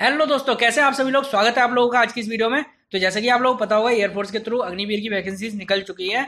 hello दोस्तों कैसे आप सभी लोग स्वागत है आप लोगों का आज की इस वीडियो में तो जैसा कि आप लोग पता होगा एयरफोर्स के थ्रू अग्निवीर की वैकेंसीज निकल चुकी है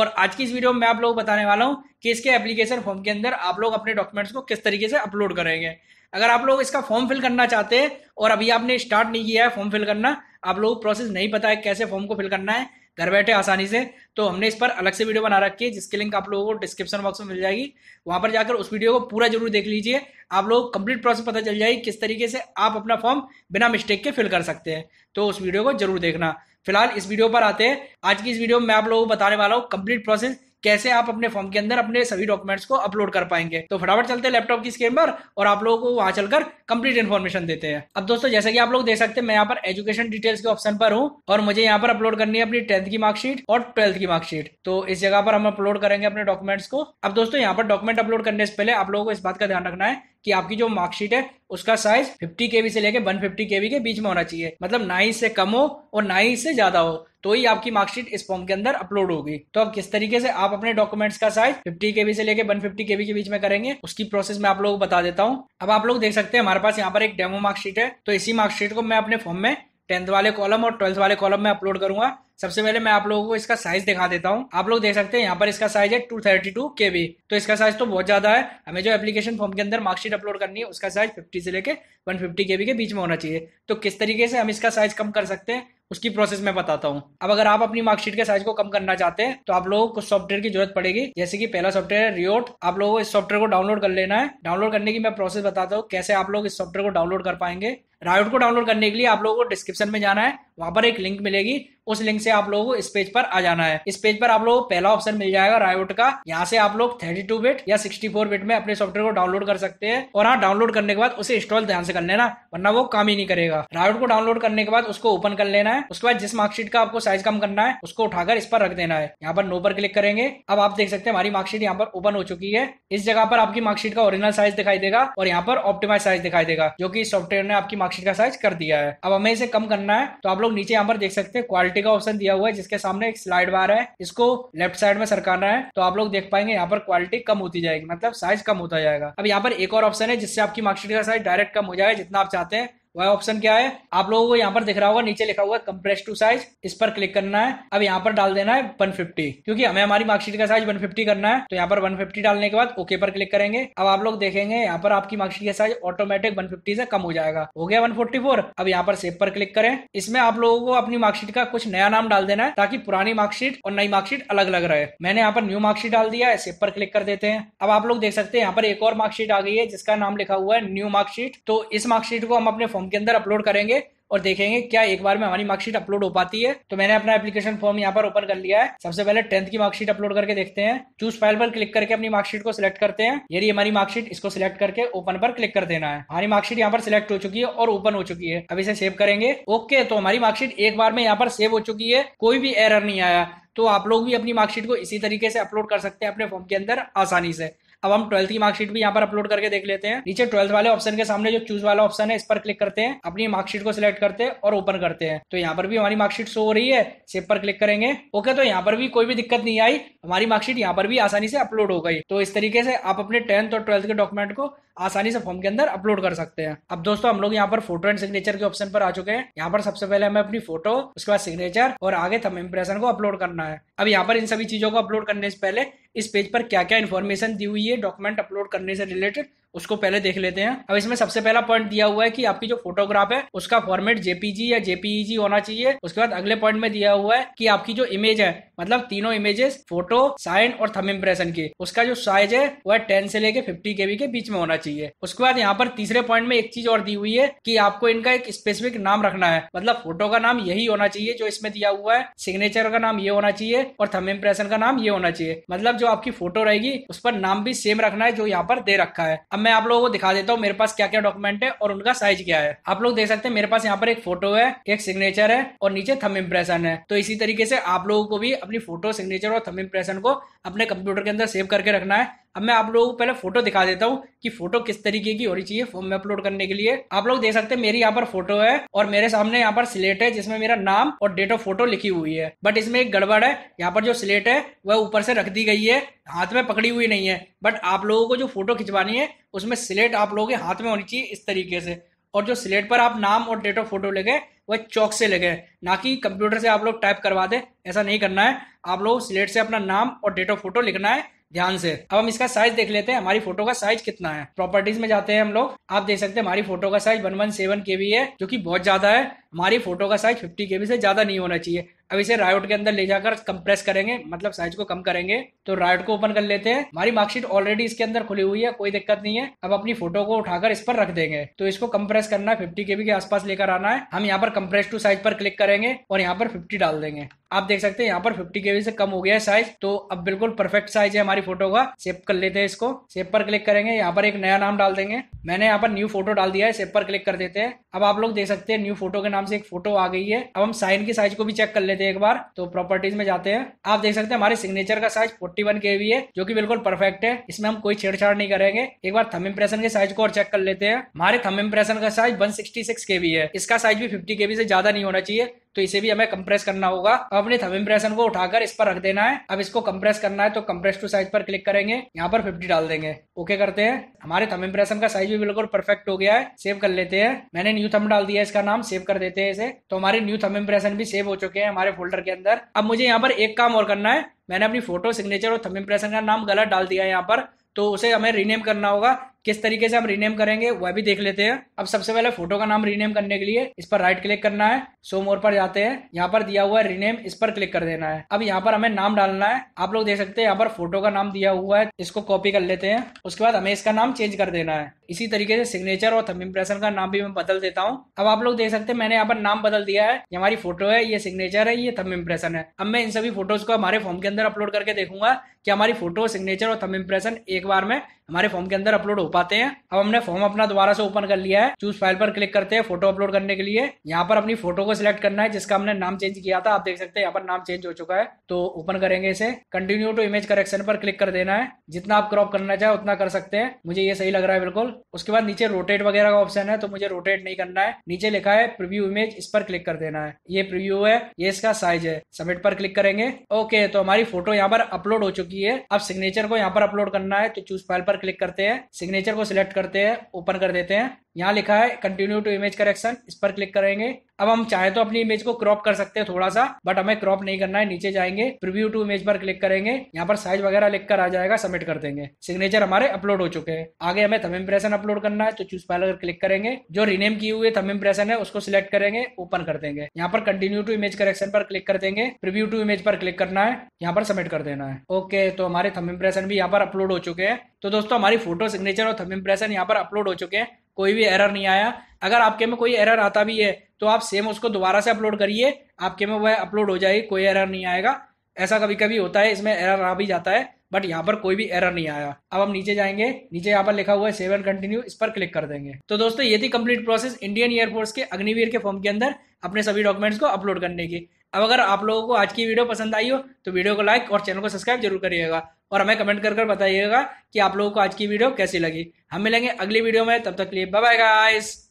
और आज की इस वीडियो में मैं आप लोगों को बताने वाला हूँ कि इसके एप्लीकेशन फॉर्म के अंदर आप लोग अपने डॉक्यूमेंट्स को किस तरीके से अपलोड करेंगे अगर आप लोग इसका फॉर्म फिल करना चाहते हैं और अभी आपने स्टार्ट नहीं किया है फॉर्म फिल करना आप लोगों को प्रोसेस नहीं पता है कैसे फॉर्म को फिल करना है घर बैठे आसानी से तो हमने इस पर अलग से वीडियो बना रखी है जिसकी लिंक आप लोगों को डिस्क्रिप्शन बॉक्स में मिल जाएगी वहां पर जाकर उस वीडियो को पूरा जरूर देख लीजिए आप लोग कंप्लीट प्रोसेस पता चल जाएगी किस तरीके से आप अपना फॉर्म बिना मिस्टेक के फिल कर सकते हैं तो उस वीडियो को जरूर देखना फिलहाल इस वीडियो पर आते हैं आज की इस वीडियो में मैं आप लोगों को बताने वाला हूँ कंप्लीट प्रोसेस कैसे आप अपने फॉर्म के अंदर अपने सभी डॉक्यूमेंट्स को अपलोड कर पाएंगे तो फटाफट चलते हैं लैपटॉप की स्क्रीन पर और आप लोगों को वहां चलकर कंप्लीट इन्फॉर्मेशन देते हैं अब दोस्तों जैसा कि आप लोग देख सकते हैं मैं यहाँ पर एजुकेशन डिटेल्स के ऑप्शन पर हूँ और मुझे यहाँ पर अपलोड करनी है अपनी टेंथ की मार्कशीट और ट्वेल्थ की मार्कशीट तो इस जगह पर हम अपलोड करेंगे अपने डॉक्यूमेंट्स को अब दोस्तों यहाँ पर डॉक्यूमेंट अपलोड करने से पहले आप लोगों को इस बात का ध्यान रखना है कि आपकी जो मार्कशीट है उसका साइज 50 केवी से लेकर 150 केवी के बीच में होना चाहिए मतलब नाइन से कम हो और नाइन से ज्यादा हो तो ही आपकी मार्कशीट इस फॉर्म के अंदर अपलोड होगी तो अब किस तरीके से आप अपने डॉक्यूमेंट्स का साइज 50 केवी से वन 150 केवी के बीच में करेंगे उसकी प्रोसेस मैं आप लोगों को बता देता हूँ अब आप लोग देख सकते हैं हमारे पास यहाँ पर एक डेमो मार्कशीट है तो इसी मार्कशीट को मैं अपने फॉर्म में टेंथ वाले कॉलम और ट्वेल्थ वाले कॉलम में अपलोड करूंगा सबसे पहले मैं आप लोगों को इसका साइज दिखा देता हूँ आप लोग देख सकते हैं यहाँ पर इसका साइज है two thirty two K B तो इसका साइज तो बहुत ज्यादा है हमें जो एप्लीकेशन फॉर्म के अंदर मार्कशीट अपलोड करनी है उसका साइज फिफ्टी से लेके वन फिफ्टी के बी के बीच में होना चाहिए तो किस तरीके से हम इसका साइज कम कर सकते हैं उसकी प्रोसेस मैं बताता हूँ अब अगर आप अपनी मार्कशीट के साइज को कम करना चाहते हैं तो आप लोगों को कुछ सॉफ्टवेयर की जरूरत पड़ेगी जैसे कि पहला सॉफ्टवेयर है रियोट आप लोगों को इस सॉफ्टवेयर को डाउनलोड कर लेना है डाउनलोड करने की मैं प्रोसेस बताता हूँ कैसे आप लोग इस सॉफ्टवेयर को डाउनलोड कर पाएंगे रायोट को डाउनलोड करने के लिए आप लोगों को डिस्क्रिप्शन में जाना है वहां पर एक लिंक मिलेगी उस लिंक से आप लोगों को इस पेज पर आ जाना है इस पेज पर आप लोगों को पहला ऑप्शन मिल जाएगा रायोट का यहाँ से आप लोग 32 बिट या 64 बिट में अपने सॉफ्टवेयर को डाउनलोड कर सकते हैं और हाँ डाउनलोड करने के बाद उसे इंस्टॉल ध्यान से कर लेना वरना वो काम ही नहीं करेगा रायोट को डाउनलोड करने के बाद उसको ओपन कर लेना है उसके बाद जिस मार्कशीट का आपको साइज कम करना है उसको उठाकर इस पर रख देना है यहाँ पर नो पर क्लिक करेंगे अब आप देख सकते हैं हमारी मार्कशीट यहाँ पर ओपन हो चुकी है इस जगह पर आपकी मार्कशीट का ओरिजिनल साइज दिखाई देगा और यहाँ पर ऑप्टिमाइज साइज दिखाई देगा जो की सॉफ्टवेयर ने आपकी मार्कशीट का साइज कर दिया है अब हमें इसे कम करना है तो आप लोग नीचे यहाँ पर देख सकते हैं क्वालिटी का ऑप्शन दिया हुआ है जिसके सामने एक स्लाइड बार है इसको लेफ्ट साइड में सरकाना है तो आप लोग देख पाएंगे यहाँ पर क्वालिटी कम होती जाएगी मतलब साइज कम होता जाएगा अब यहाँ पर एक और ऑप्शन है जिससे आपकी मार्कशीट का साइज डायरेक्ट कम हो जाएगा जितना आप चाहते हैं वाई ऑप्शन क्या है आप लोगों को यहाँ पर दिख रहा होगा नीचे लिखा हुआ कंप्रेस टू साइज इस पर क्लिक करना है अब यहाँ पर डाल देना है 150 क्योंकि हमें हमारी मार्कशीट का साइज 150 करना है तो यहाँ पर 150 डालने के बाद ओके पर क्लिक करेंगे अब आप लोग देखेंगे यहाँ पर आपकी मार्कशीट का साइज ऑटोमेटिक 150 से कम हो जाएगा हो गया वन अब यहाँ पर सेव पर क्लिक करें इसमें आप लोगों को अपनी मार्कशीट का कुछ नया नाम डाल देना है ताकि पुरानी मार्कशीट और नई मार्कशीट अलग अलग रहे मैंने यहाँ पर न्यू मार्कशीट डाल दिया है सेव पर क्लिक कर देते हैं अब आप लोग देख सकते हैं यहाँ पर एक और मार्कशीट आ गई है जिसका नाम लिखा हुआ है न्यू मार्कशीट तो इस मार्कशीट को हम अपने फॉर्म के अंदर अपलोड करेंगे और देखेंगे क्या एक बार में हमारी मार्कशीट अपलोड हो पाती है तो मैंने अपना एप्लीकेशन फॉर्म यहाँ पर ओपन कर लिया है सबसे पहले टेंथ की मार्कशीट अपलोड करके देखते हैं चूज फाइल पर क्लिक करके अपनी मार्कशीट को सिलेक्ट करते हैं यदि हमारी मार्कशीट इसको सिलेक्ट करके ओपन पर क्लिक कर देना है हमारी मार्कशीट यहाँ पर सिलेक्ट हो चुकी है और ओपन हो चुकी है अब इसे सेव करेंगे ओके तो हमारी मार्कशीट एक बार में यहाँ पर सेव हो चुकी है कोई भी एरर नहीं आया तो आप लोग भी अपनी मार्कशीट को इसी तरीके से अपलोड कर सकते हैं अपने फॉर्म के अंदर आसानी से अब हम ट्वेल्थ की मार्कशीट भी यहाँ पर अपलोड करके देख लेते हैं नीचे ट्वेल्थ वाले ऑप्शन के सामने जो चूज वाला ऑप्शन है इस पर क्लिक करते हैं अपनी मार्कशीट को सिलेक्ट करते हैं और ओपन करते हैं तो यहाँ पर भी हमारी मार्कशीट शो हो रही है सेव पर क्लिक करेंगे ओके तो यहाँ पर भी कोई भी दिक्कत नहीं आई हमारी मार्कशीट यहाँ पर भी आसानी से अपलोड हो गई तो इस तरीके से आप अपने टेंथ और ट्वेल्थ के डॉक्यूमेंट को आसानी से फॉर्म के अंदर अपलोड कर सकते हैं अब दोस्तों हम लोग यहाँ पर फोटो एंड सिग्नेचर के ऑप्शन पर आ चुके हैं यहाँ पर सबसे पहले हमें अपनी फोटो उसके बाद सिग्नेचर और आगे थम इम्प्रेशन को अपलोड करना है अब यहाँ पर इन सभी चीजों को अपलोड करने से पहले इस पेज पर क्या क्या इन्फॉर्मेशन दी हुई है डॉक्यूमेंट अपलोड करने से रिलेटेड उसको पहले देख लेते हैं अब इसमें सबसे पहला पॉइंट दिया हुआ है कि आपकी जो फोटोग्राफ है उसका फॉर्मेट जेपीजी या जेपीजी e होना चाहिए उसके बाद अगले पॉइंट में दिया हुआ है कि आपकी जो इमेज है मतलब तीनों इमेजेस फोटो साइन और थम इम्प्रेशन की उसका जो साइज है वह टेन से लेके फिफ्टी के के बीच में होना चाहिए उसके बाद यहाँ पर तीसरे पॉइंट में एक चीज और दी हुई है कि आपको इनका एक स्पेसिफिक नाम रखना है मतलब फोटो का नाम यही होना चाहिए जो इसमें दिया हुआ है सिग्नेचर का नाम ये होना चाहिए और थम इम्प्रेशन का नाम ये होना चाहिए मतलब जो आपकी फोटो रहेगी उस पर नाम भी सेम रखना है जो यहाँ पर दे रखा है अब मैं आप लोगों को दिखा देता हूँ मेरे पास क्या क्या डॉक्यूमेंट है और उनका साइज क्या है आप लोग देख सकते हैं मेरे पास यहाँ पर एक फोटो है एक सिग्नेचर है और नीचे थम इम्प्रेशन है तो इसी तरीके से आप लोगों को भी अपनी फोटो सिग्नेचर और थम इम्प्रेशन को अपने कंप्यूटर के अंदर सेव करके रखना है अब मैं आप लोगों को पहले फोटो दिखा देता हूँ कि फोटो किस तरीके की होनी चाहिए फॉर्म में अपलोड करने के लिए आप लोग देख सकते हैं मेरी यहाँ पर फोटो है और मेरे सामने यहाँ पर स्लेट है जिसमें मेरा नाम और डेट ऑफ फोटो लिखी हुई है बट इसमें एक गड़बड़ है यहाँ पर जो स्लेट है वह ऊपर से रख दी गई है हाथ में पकड़ी हुई नहीं है बट आप लोगों को जो फोटो खिंचवानी है उसमें स्लेट आप लोगों के हाथ में होनी चाहिए इस तरीके से और जो स्लेट पर आप नाम और डेट ऑफ फोटो लगे वह चौक से लगे ना कि कंप्यूटर से आप लोग टाइप करवा दे ऐसा नहीं करना है आप लोग स्लेट से अपना नाम और डेट ऑफ फोटो लिखना है ध्यान से अब हम इसका साइज देख लेते हैं हमारी फोटो का साइज कितना है प्रॉपर्टीज में जाते हैं हम लोग आप देख सकते हैं हमारी फोटो का साइज वन वन सेवन के भी है जो की बहुत ज्यादा है हमारी फोटो का साइज फिफ्टी के से ज़्यादा नहीं होना चाहिए अब इसे रायोट के अंदर ले जाकर कंप्रेस करेंगे मतलब साइज को कम करेंगे तो रायोट को ओपन कर लेते हैं हमारी मार्कशीट ऑलरेडी इसके अंदर खुली हुई है कोई दिक्कत नहीं है अब अपनी फोटो को उठाकर इस पर रख देंगे तो इसको कंप्रेस करना है फिफ्टी के आसपास लेकर आना है हम यहाँ पर कंप्रेस टू साइज पर क्लिक करेंगे और यहाँ पर फिफ्टी डाल देंगे आप देख सकते हैं यहाँ पर फिफ्टी के से कम हो गया है साइज तो अब बिल्कुल परफेक्ट साइज है हमारी फोटो का सेव कर लेते हैं इसको सेव पर क्लिक करेंगे यहाँ पर एक नया नाम डाल देंगे मैंने यहाँ पर न्यू फोटो डाल दिया है सेव पर क्लिक कर देते हैं अब आप लोग देख सकते हैं न्यू फोटो के नाम से एक फोटो आ गई है अब हम साइन की साइज को भी चेक कर लेते हैं एक बार तो प्रॉपर्टीज में जाते हैं आप देख सकते हैं हमारे सिग्नेचर का साइज फोर्टी वन के है जो की बिल्कुल परफेक्ट है इसमें हम कोई छेड़छाड़ नहीं करेंगे एक बार थम इम्प्रेशन के साइज को और चेक कर लेते हैं हमारे थम इम्प्रेशन का साइज वन सिक्सटी सिक्स है इसका साइज भी फिफ्टी के से ज्यादा नहीं होना चाहिए तो इसे भी हमें कंप्रेस करना होगा अपने थम इम्प्रेशन को उठाकर इस पर रख देना है अब इसको कंप्रेस करना है तो कंप्रेस टू साइज पर क्लिक करेंगे यहाँ पर 50 डाल देंगे ओके करते हैं हमारे थम इम्प्रेशन का साइज भी बिल्कुल परफेक्ट हो गया है सेव कर लेते हैं मैंने न्यू थम डाल दिया इसका नाम सेव कर देते हैं इसे तो हमारे न्यू थम इम्प्रेशन भी सेव हो चुके हैं हमारे फोल्डर के अंदर अब मुझे यहाँ पर एक काम और करना है मैंने अपनी फोटो सिग्नेचर और थम इम्प्रेशन का नाम गलत डाल दिया है यहाँ पर तो उसे हमें रीनेम करना होगा किस तरीके से हम रीनेम करेंगे वह भी देख लेते हैं अब सबसे पहले फोटो का नाम रीनेम करने के लिए इस पर राइट क्लिक करना है सो मोर पर जाते हैं यहाँ पर दिया हुआ है रीनेम इस पर क्लिक कर देना है अब यहाँ पर हमें नाम डालना है आप लोग देख सकते हैं यहाँ पर फोटो का नाम दिया हुआ है इसको कॉपी कर लेते हैं उसके बाद हमें इसका नाम चेंज कर देना है इसी तरीके से सिग्नेचर और थम इम्प्रेशन का नाम भी मैं बदल देता हूँ अब आप लोग देख सकते हैं मैंने यहाँ पर नाम बदल दिया है ये हमारी फोटो है ये सिग्नेचर है ये थम इम्प्रेशन है अब मैं इन सभी फोटोज को हमारे फॉर्म के अंदर अपलोड करके देखूंगा कि हमारी फोटो सिग्नेचर और थम इम्प्रेशन एक बार में हमारे फॉर्म के अंदर अपलोड हो पाते हैं अब हमने फॉर्म अपना दोबारा से ओपन कर लिया है चूज फाइल पर क्लिक करते हैं फोटो अपलोड करने के लिए यहाँ पर अपनी फोटो को सिलेक्ट करना है जिसका हमने नाम चेंज किया था आप देख सकते हैं यहाँ पर नाम चेंज हो चुका है तो ओपन करेंगे इसे कंटिन्यू टू इमेज करेक्शन पर क्लिक कर देना है जितना आप क्रॉप करना चाहे उतना कर सकते हैं मुझे ये सही लग रहा है बिल्कुल उसके बाद नीचे रोटेट वगैरह का ऑप्शन है तो मुझे रोटेट नहीं करना है नीचे लिखा है प्रीव्यू इमेज इस पर क्लिक कर देना है ये प्रीव्यू है ये इसका साइज है सबमिट पर क्लिक करेंगे ओके तो हमारी फोटो यहाँ पर अपलोड हो चुकी है अब सिग्नेचर को यहाँ पर अपलोड करना है तो चूज फाइल पर क्लिक करते हैं सिग्नेचर को सिलेक्ट करते हैं ओपन कर देते हैं यहाँ लिखा है कंटिन्यू टू इमेज करेक्शन इस पर क्लिक करेंगे अब हम चाहे तो अपनी इमेज को क्रॉप कर सकते हैं थोड़ा सा बट हमें क्रॉप नहीं करना है नीचे जाएंगे प्रीव्यू टू इमेज पर क्लिक करेंगे यहाँ पर साइज वगैरह लिखकर आ जाएगा सबमिट कर देंगे सिग्नेचर हमारे अपलोड हो चुके हैं आगे हमें थम इम्प्रेशन इंप्रेशन अपलोड करना है तो चूज फाइल अगर क्लिक करेंगे जो रिनेम किए हुए थम इंप्रेशन है उसको सिलेक्ट करेंगे ओपन कर देंगे यहाँ पर कंटिन्यू टू इमेज करेक्शन पर क्लिक कर देंगे प्रिव्यू टू इमेज पर क्लिक करना है यहाँ पर सबमिट कर देना है ओके तो हमारे थम इंप्रेशन भी यहाँ पर अपलोड हो चुके हैं तो दोस्तों हमारी फोटो सिग्नेचर और थम इंप्रेशन यहाँ पर अपलोड हो चुके हैं कोई भी एरर नहीं आया अगर आपके में कोई एरर आता भी है तो आप सेम उसको दोबारा से अपलोड करिए आपके में वह अपलोड हो जाएगी कोई एरर नहीं आएगा ऐसा कभी कभी होता है इसमें एरर आ भी जाता है बट यहाँ पर कोई भी एरर नहीं आया अब हम नीचे जाएंगे नीचे यहाँ पर लिखा हुआ है सेव एंड कंटिन्यू इस पर क्लिक कर देंगे तो दोस्तों ये थी कंप्लीट प्रोसेस इंडियन एयरफोर्स के अग्निवीर के फॉर्म के अंदर अपने सभी डॉक्यूमेंट्स को अपलोड करने की अब अगर आप लोगों को आज की वीडियो पसंद आई हो तो वीडियो को लाइक और चैनल को सब्सक्राइब जरूर करिएगा और हमें कमेंट कर बताइएगा कि आप लोगों को आज की वीडियो कैसी लगी हम मिलेंगे अगली वीडियो में तब तक लिए बाय गाइस